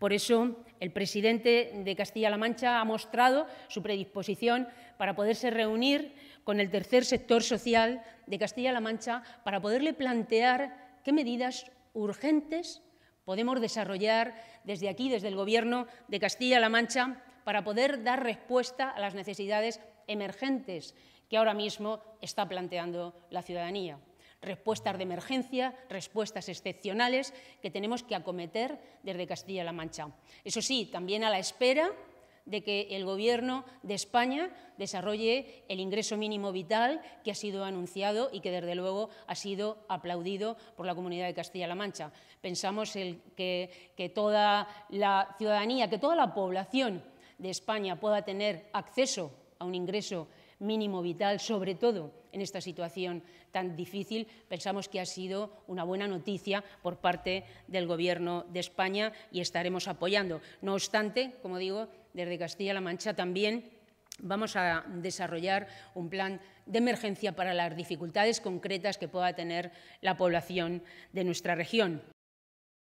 Por eso, el presidente de Castilla-La Mancha ha mostrado su predisposición para poderse reunir con el tercer sector social de Castilla-La Mancha para poderle plantear qué medidas urgentes podemos desarrollar desde aquí, desde el Gobierno de Castilla-La Mancha, para poder dar respuesta a las necesidades emergentes que ahora mismo está planteando la ciudadanía respuestas de emergencia, respuestas excepcionales que tenemos que acometer desde Castilla-La Mancha. Eso sí, también a la espera de que el Gobierno de España desarrolle el ingreso mínimo vital que ha sido anunciado y que, desde luego, ha sido aplaudido por la comunidad de Castilla-La Mancha. Pensamos que, que toda la ciudadanía, que toda la población de España pueda tener acceso a un ingreso mínimo vital, sobre todo en esta situación tan difícil, pensamos que ha sido una buena noticia por parte del Gobierno de España y estaremos apoyando. No obstante, como digo, desde Castilla-La Mancha también vamos a desarrollar un plan de emergencia para las dificultades concretas que pueda tener la población de nuestra región.